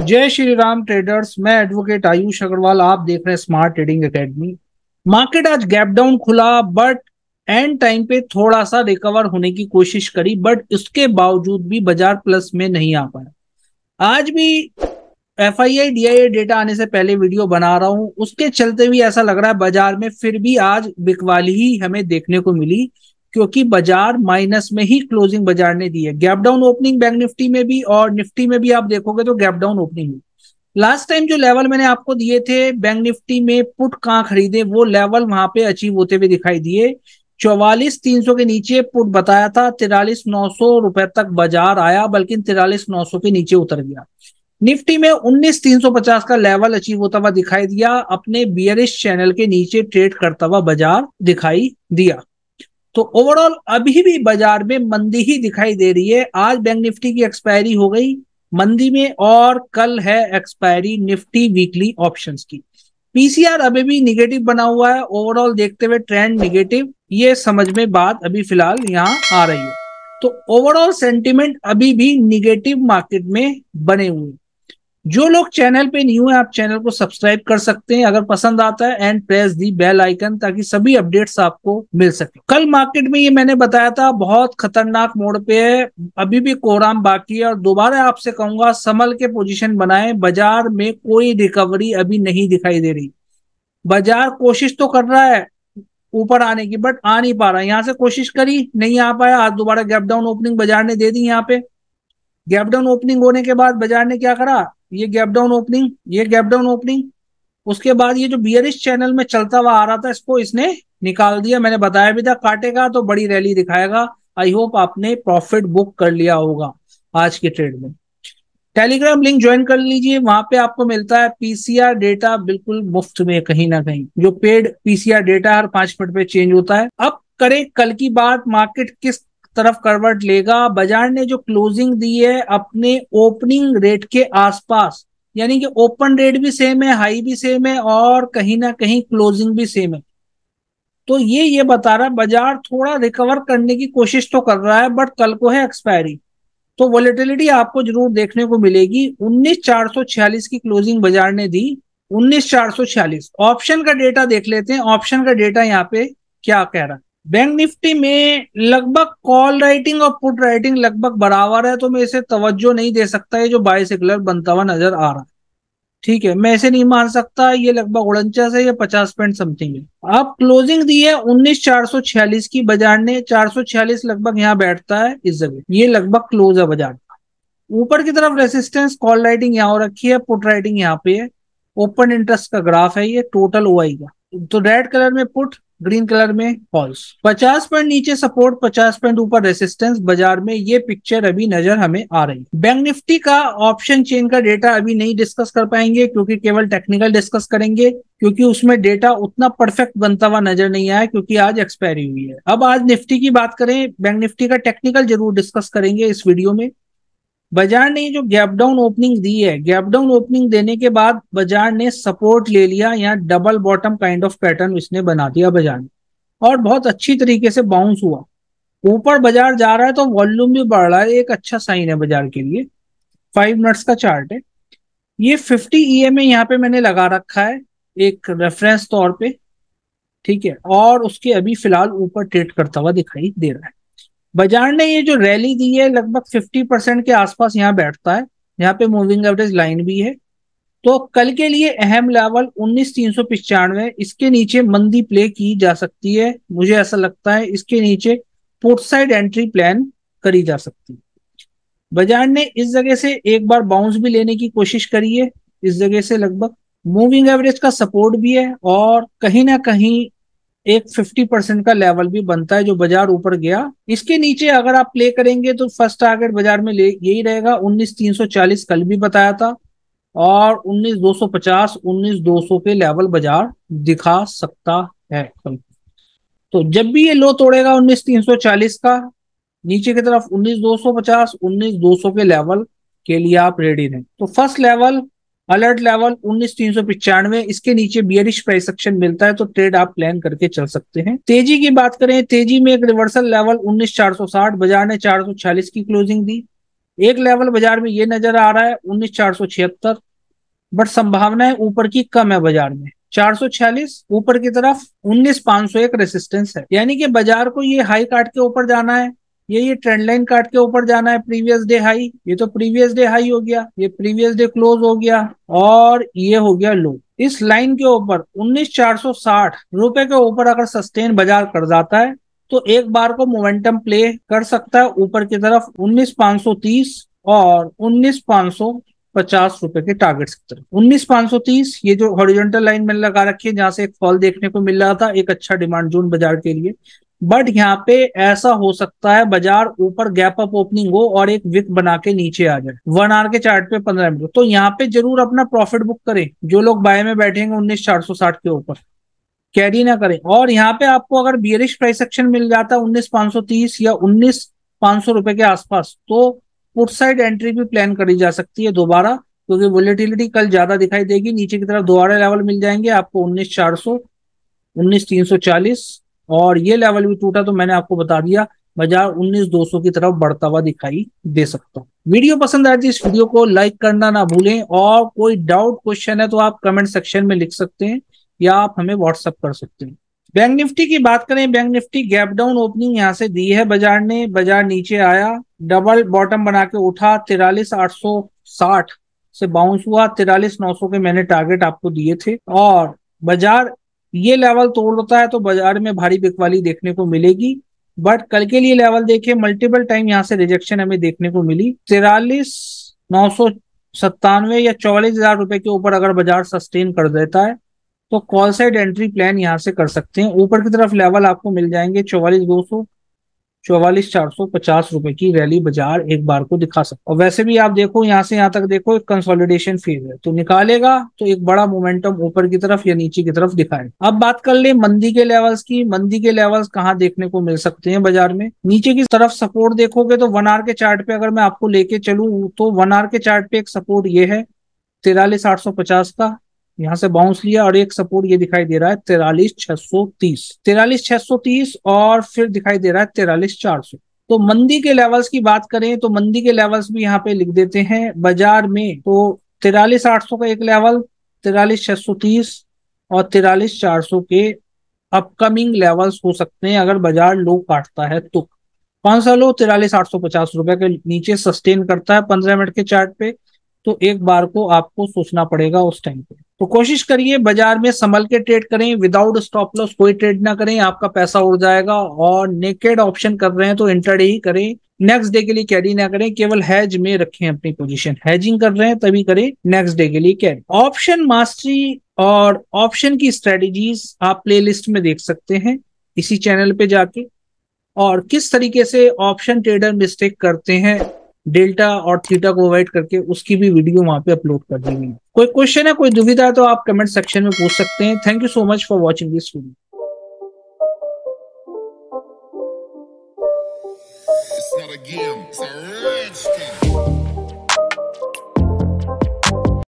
जय श्री राम ट्रेडर्स मैं एडवोकेट आयुष अग्रवाल आप देख रहे हैं स्मार्ट ट्रेडिंग एकेडमी मार्केट आज गैप डाउन खुला बट एंड टाइम पे थोड़ा सा रिकवर होने की कोशिश करी बट इसके बावजूद भी बाजार प्लस में नहीं आ पाया आज भी F I I D I data आने से पहले वीडियो बना रहा हूं उसके चलते भी ऐसा लग रहा है बाजार में फिर भी आज बिकवाली ही हमें देखने को मिली क्योंकि बाजार माइनस में ही क्लोजिंग बाजार ने दी है gap down opening bank Nifty में भी और निफ्टी में भी आप देखोगे तो गैप डाउन ओपनिंग हुई लास्ट टाइम जो लेवल मैंने आपको दिए थे बैंक निफ्टी में पुट कहाँ खरीदे वो लेवल वहां पे अचीव होते हुए दिखाई दिए चौवालीस तीन सौ के नीचे पुट बताया था तिरालीस नौ सौ रुपए तक बाजार आया बल्कि तिरालीस नौ सौ के नीचे उतर गया निफ्टी में उन्नीस तीन सौ पचास का लेवल अचीव होता हुआ दिखाई दिया अपने बियरिश चैनल के नीचे ट्रेड करता हुआ बाजार दिखाई दिया तो ओवरऑल अभी भी बाजार में मंदी ही दिखाई दे रही है आज बैंक निफ्टी की एक्सपायरी हो गई मंदी में और कल है एक्सपायरी निफ्टी वीकली ऑप्शंस की पीसीआर अभी भी निगेटिव बना हुआ है ओवरऑल देखते हुए ट्रेंड निगेटिव ये समझ में बात अभी फिलहाल यहाँ आ रही है तो ओवरऑल सेंटिमेंट अभी भी निगेटिव मार्केट में बने हुए जो लोग चैनल पे न्यू है आप चैनल को सब्सक्राइब कर सकते हैं अगर पसंद आता है and press the bell icon ताकि सभी अपडेट्स आपको मिल सके कल मार्केट में ये मैंने बताया था बहुत खतरनाक मोड़ पे है अभी भी कोराम बाकी है और दोबारा आपसे कहूंगा संभल के पोजीशन बनाए बाजार में कोई रिकवरी अभी नहीं दिखाई दे रही बाजार कोशिश तो कर रहा है ऊपर आने की बट आ नहीं पा रहा यहां से कोशिश करी नहीं आ पाया आज दोबारा गैप डाउन ओपनिंग बाजार ने दे दी यहाँ पे गैप डाउन ओपनिंग होने के बाद बाजार ने क्या करा ये गैप डाउन ओपनिंग ये गैप डाउन ओपनिंग उसके बाद ये जो बियरिश चैनल में चलता हुआ आ रहा था इसको इसने निकाल दिया मैंने बताया भी था काटेगा तो बड़ी रैली दिखाएगा आई होप आपने प्रॉफिट बुक कर लिया होगा आज के ट्रेड में टेलीग्राम लिंक ज्वाइन कर लीजिए वहां पे आपको मिलता है पीसीआर डेटा बिल्कुल मुफ्त में कहीं ना कहीं जो पेड पीसीआर डेटा हर पांच मिनट पे चेंज होता है अब करें कल की बात मार्केट किस तरफ करवट लेगा बाजार ने जो क्लोजिंग दी है अपने ओपनिंग रेट के आसपास यानी कि ओपन रेट भी सेम है हाई भी सेम है और कहीं ना कहीं क्लोजिंग भी सेम है तो ये ये बता रहा है बाजार थोड़ा रिकवर करने की कोशिश तो कर रहा है बट कल को है एक्सपायरी तो वॉलेटिलिटी आपको जरूर देखने को मिलेगी उन्नीस की क्लोजिंग बाजार ने दी उन्नीस ऑप्शन का डेटा देख लेते हैं ऑप्शन का डेटा यहाँ पे क्या कह रहा है बैंक निफ्टी में लगभग कॉल राइटिंग और पुट राइटिंग लगभग बराबर है तो मैं इसे तवज्जो नहीं दे सकता ये जो बाइसिकुलर बनता हुआ नजर आ रहा है ठीक है मैं इसे नहीं मान सकता ये लगभग उड़नचास है ये पचास पॉइंट समथिंग है अब क्लोजिंग दी है उन्नीस चार सौ छियालीस की बाजार ने चार सौ छियालीस लगभग यहाँ बैठता है इस जगह ये लगभग क्लोज है बाजार ऊपर की तरफ रेसिस्टेंस कॉल राइटिंग यहाँ रखी है पुट राइटिंग यहाँ पे है ओपन इंटरेस्ट का ग्राफ है ये टोटल ओआई का तो रेड कलर में पुट ग्रीन कलर में फॉल्स 50 पॉइंट नीचे सपोर्ट 50 पॉइंट ऊपर रेसिस्टेंस बाजार में ये पिक्चर अभी नजर हमें आ रही है बैंक निफ्टी का ऑप्शन चेन का डेटा अभी नहीं डिस्कस कर पाएंगे क्योंकि केवल टेक्निकल डिस्कस करेंगे क्योंकि उसमें डेटा उतना परफेक्ट बनता हुआ नजर नहीं आया क्योंकि आज एक्सपायरी हुई है अब आज निफ्टी की बात करें बैंक निफ्टी का टेक्निकल जरूर डिस्कस करेंगे इस वीडियो में बाजार ने जो गैप डाउन ओपनिंग दी है गैप डाउन ओपनिंग देने के बाद बाजार ने सपोर्ट ले लिया या double bottom kind of pattern इसने बना दिया बाजार ने और बहुत अच्छी तरीके से बाउंस हुआ ऊपर बाजार जा रहा है तो वॉल्यूम भी बढ़ रहा है एक अच्छा साइन है बाजार के लिए फाइव मिनट्स का चार्ट है ये फिफ्टी ई एम ए यहाँ पे मैंने लगा रखा है एक रेफरेंस तौर पे ठीक है और उसके अभी फिलहाल ऊपर ट्रेड करता हुआ दिखाई दे रहा है बाजार ने ये जो रैली दी है लगभग 50 परसेंट के आसपास यहाँ बैठता है यहाँ पे मूविंग एवरेज लाइन भी है तो कल के लिए अहम लेवल उन्नीस तीन सौ पिचानवे इसके नीचे मंदी प्ले की जा सकती है मुझे ऐसा लगता है इसके नीचे पोर्ट साइड एंट्री प्लान करी जा सकती है बाजार ने इस जगह से एक बार बाउंस भी लेने की कोशिश करी है इस जगह से लगभग मूविंग एवरेज का सपोर्ट भी है और कहीं ना कहीं एक 50 परसेंट का लेवल भी बनता है जो बाजार ऊपर गया इसके नीचे अगर आप प्ले करेंगे तो फर्स्ट टारगेट बाजार में यही रहेगा उन्नीस कल भी बताया था और उन्नीस दो सौ के लेवल बाजार दिखा सकता है कल तो जब भी ये लो तोड़ेगा उन्नीस का नीचे की तरफ उन्नीस दो सौ के लेवल के लिए आप रेडी रहें तो फर्स्ट लेवल अलर्ट लेवल उन्नीस तीन सौ पिचानवे इसके नीचे बियरिश प्राइस एक्शन मिलता है तो ट्रेड आप प्लान करके चल सकते हैं तेजी की बात करें तेजी में एक रिवर्सल लेवल उन्नीस चार सौ साठ बाजार ने चार सौ छियालीस की क्लोजिंग दी एक लेवल बाजार में ये नजर आ रहा है उन्नीस चार सौ छिहत्तर बट संभावनाएं ऊपर की कम है बाजार में छियालीस ऊपर की तरफ उन्नीस पांच सौ एक रेसिस्टेंस है यानी कि बाजार को ये हाई काट के ऊपर जाना है ये ये ट्रेंड लाइन काट के ऊपर जाना है प्रीवियस डे हाई ये तो प्रीवियस डे हाई हो गया ये प्रीवियस डे क्लोज हो गया और ये हो गया लो इस लाइन के ऊपर उन्नीस चार सौ साठ रुपए के ऊपर अगर सस्टेन बाजार कर जाता है तो एक बार को मोमेंटम प्ले कर सकता है ऊपर की तरफ उन्नीस पांच सौ तीस और उन्नीस पांच सौ पचास रुपए के टारगेट की तरफ उन्नीस पांच सौ तीस ये जो हॉरिजॉन्टल लाइन मैंने लगा रखी है जहां से एक फॉल देखने को मिल रहा था एक अच्छा डिमांड जोन बाजार के लिए बट यहाँ पे ऐसा हो सकता है बाजार ऊपर गैप अप ओपनिंग हो और एक विक बना के नीचे आ जाए वन आर के चार्ट पे पंद्रह मिनट तो यहाँ पे जरूर अपना प्रॉफिट बुक करें जो लोग बाय में बैठेंगे उन्नीस चार सौ साठ के ऊपर कैरी ना करें और यहाँ पे आपको अगर बियरिश प्राइस एक्शन मिल जाता है उन्नीस पांच सौ तीस या उन्नीस पांच सौ रुपए के आसपास तो पुट साइड एंट्री भी प्लान करी जा सकती है दोबारा क्योंकि वोलेटिलिटी कल ज्यादा दिखाई देगी नीचे की तरफ दोबारा लेवल मिल जाएंगे आपको उन्नीस चार सौ उन्नीस तीन सौ चालीस और ये लेवल भी टूटा तो मैंने आपको बता दिया बाजार उन्नीस दो सौ की तरफ बढ़ता हुआ दिखाई दे सकता हूँ वीडियो पसंद आती तो है इस वीडियो को लाइक करना ना भूलें और कोई डाउट क्वेश्चन है तो आप कमेंट सेक्शन में लिख सकते हैं या आप हमें व्हाट्सअप कर सकते हैं बैंक निफ्टी की बात करें bank Nifty gap down opening यहाँ से दी है बाजार ने बाजार नीचे आया डबल बॉटम बना के उठा तिरालीस आठ सौ साठ से बाउंस हुआ तिरालीस नौ सौ के मैंने टारगेट आपको दिए थे और बाजार ये लेवल तोड़ता है तो बाजार में भारी बिकवाली देखने को मिलेगी बट कल के लिए लेवल देखिए मल्टीपल टाइम यहाँ से रिजेक्शन हमें देखने को मिली तिरालीस नौ सौ सत्तानवे या चौवालीस हजार रुपए के ऊपर अगर बाजार सस्टेन कर देता है तो कॉल साइड एंट्री प्लान यहाँ से कर सकते हैं ऊपर की तरफ लेवल आपको मिल जाएंगे चौवालीस दो सौ चौवालीस चार सौ पचास रुपए की रैली बाजार एक बार को दिखा सकता और वैसे भी आप देखो यहाँ से यहाँ तक देखो एक कंसोलिडेशन फेज है तो निकालेगा तो एक बड़ा मोमेंटम ऊपर की तरफ या नीचे की तरफ दिखाएगा अब बात कर ले मंदी के लेवल्स की मंदी के लेवल्स कहाँ देखने को मिल सकते हैं बाजार में नीचे की तरफ सपोर्ट देखोगे तो वन आर के चार्ट पे अगर मैं आपको लेके चलू तो वन आर के चार्ट पे एक सपोर्ट ये है तिरालीस आठ सौ पचास का यहाँ से बाउंस लिया और एक सपोर्ट ये दिखाई दे रहा है तेरालीस छह सौ तीस तेरालीस छह सौ तीस और फिर दिखाई दे रहा है तेरालीस चार सौ तो मंदी के लेवल्स की बात करें तो मंदी के लेवल्स भी यहाँ पे लिख देते हैं बाजार में तो तिरालीस आठ सौ का एक लेवल तिरालीस छह सौ तीस और तिरालीस चार सौ के अपकमिंग लेवल्स हो सकते हैं अगर बाजार लो काटता है तो पांच सौ लो तिरालीस आठ सौ पचास रुपए के नीचे सस्टेन करता है पंद्रह मिनट के चार्ट पे तो एक बार को आपको सोचना पड़ेगा उस टाइम पे तो कोशिश करिए बाजार में संभल के ट्रेड करें विदाउट स्टॉप लॉस कोई ट्रेड ना करें आपका पैसा उड़ जाएगा और नेकेड ऑप्शन कर रहे हैं तो इंटर ही करें नेक्स्ट डे के लिए कैरी ना करें केवल हैज में रखें अपनी पोजीशन हैजिंग कर रहे हैं तभी करें नेक्स्ट डे के लिए कैरी ऑप्शन मास्टरी और ऑप्शन की स्ट्रेटेजीज आप प्ले में देख सकते हैं इसी चैनल पे जाके और किस तरीके से ऑप्शन ट्रेडर मिस्टेक करते हैं डेल्टा और थीटा को अवॉइड करके उसकी भी वीडियो वहां पे अपलोड कर दी गई कोई क्वेश्चन है कोई दुविधा है तो आप कमेंट सेक्शन में पूछ सकते हैं thank you so much for watching this video